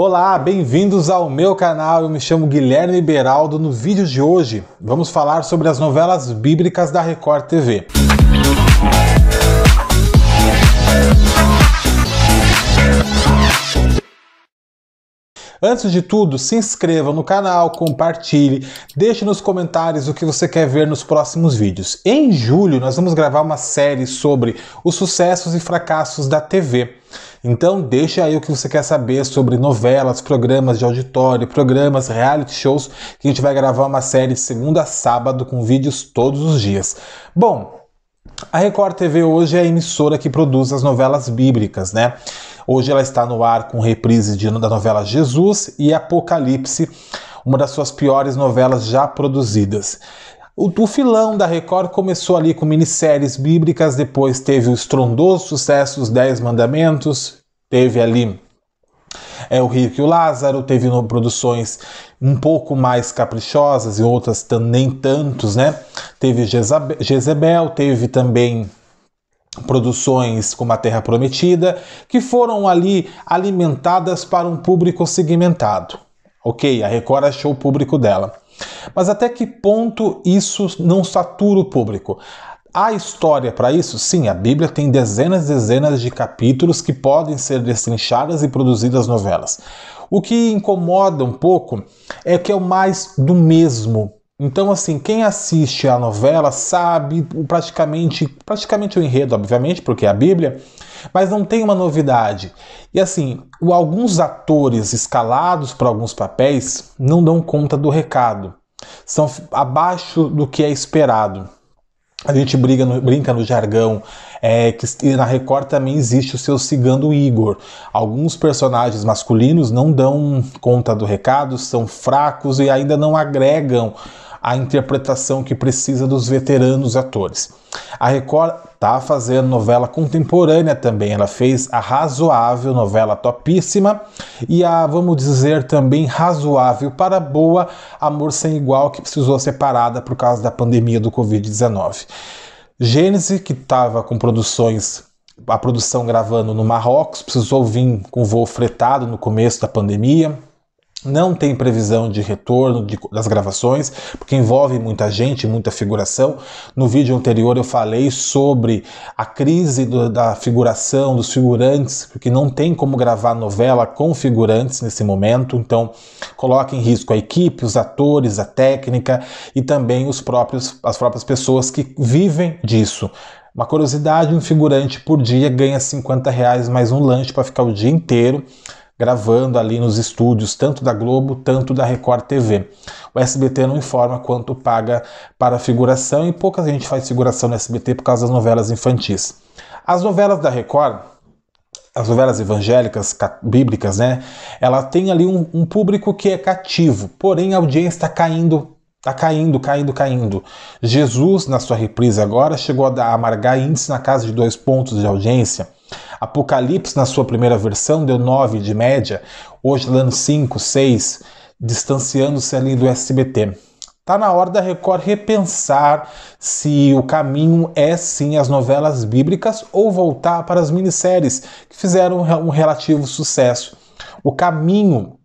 Olá, bem-vindos ao meu canal. Eu me chamo Guilherme Beraldo. No vídeo de hoje, vamos falar sobre as novelas bíblicas da Record TV. Antes de tudo, se inscreva no canal, compartilhe, deixe nos comentários o que você quer ver nos próximos vídeos. Em julho, nós vamos gravar uma série sobre os sucessos e fracassos da TV. Então deixa aí o que você quer saber sobre novelas, programas de auditório, programas, reality shows, que a gente vai gravar uma série de segunda a sábado com vídeos todos os dias. Bom, a Record TV hoje é a emissora que produz as novelas bíblicas, né? Hoje ela está no ar com reprise de, da novela Jesus e Apocalipse, uma das suas piores novelas já produzidas. O, o filão da Record começou ali com minisséries bíblicas, depois teve o estrondoso sucesso Os Dez Mandamentos, teve ali é o Rico e o Lázaro, teve no, produções um pouco mais caprichosas e outras nem tantos, né? Teve Jezebel, teve também produções como A Terra Prometida, que foram ali alimentadas para um público segmentado. Ok, a Record achou o público dela. Mas até que ponto isso não satura o público? Há história para isso? Sim, a Bíblia tem dezenas e dezenas de capítulos que podem ser destrinchadas e produzidas novelas. O que incomoda um pouco é que é o mais do mesmo então, assim, quem assiste a novela sabe praticamente, praticamente o enredo, obviamente, porque é a Bíblia, mas não tem uma novidade. E assim, alguns atores escalados para alguns papéis não dão conta do recado. São abaixo do que é esperado. A gente briga no, brinca no jargão é, que na Record também existe o seu cigano Igor. Alguns personagens masculinos não dão conta do recado, são fracos e ainda não agregam a interpretação que precisa dos veteranos atores. A Record está fazendo novela contemporânea também. Ela fez a razoável novela topíssima e a, vamos dizer, também razoável para boa Amor Sem Igual, que precisou ser parada por causa da pandemia do Covid-19. Gênese, que estava com produções a produção gravando no Marrocos, precisou vir com voo fretado no começo da pandemia. Não tem previsão de retorno de, das gravações, porque envolve muita gente, muita figuração. No vídeo anterior eu falei sobre a crise do, da figuração, dos figurantes, porque não tem como gravar novela com figurantes nesse momento, então coloca em risco a equipe, os atores, a técnica e também os próprios, as próprias pessoas que vivem disso. Uma curiosidade: um figurante por dia ganha 50 reais mais um lanche para ficar o dia inteiro gravando ali nos estúdios, tanto da Globo, tanto da Record TV. O SBT não informa quanto paga para figuração e pouca gente faz figuração no SBT por causa das novelas infantis. As novelas da Record, as novelas evangélicas, bíblicas, né? Ela tem ali um, um público que é cativo, porém a audiência está caindo Tá caindo, caindo, caindo. Jesus, na sua reprise agora, chegou a, dar, a amargar índice na casa de dois pontos de audiência. Apocalipse, na sua primeira versão, deu 9 de média, hoje está dando 5, 6, distanciando-se ali do SBT. Tá na hora da Record repensar se o caminho é sim as novelas bíblicas ou voltar para as minisséries que fizeram um relativo sucesso. O caminho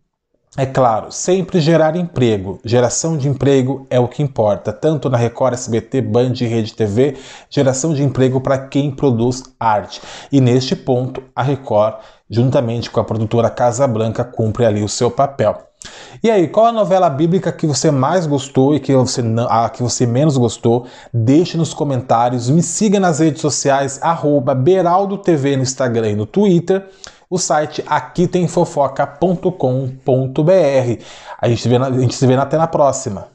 é claro, sempre gerar emprego. Geração de emprego é o que importa, tanto na Record, SBT, Band e Rede TV, geração de emprego para quem produz arte. E neste ponto, a Record, juntamente com a produtora Casa Branca, cumpre ali o seu papel. E aí, qual a novela bíblica que você mais gostou e que você não, a que você menos gostou? Deixe nos comentários, me siga nas redes sociais, arroba BeraldoTV no Instagram e no Twitter o site aqui tem fofoca.com.br. A gente se vê, na, a gente se vê até na próxima.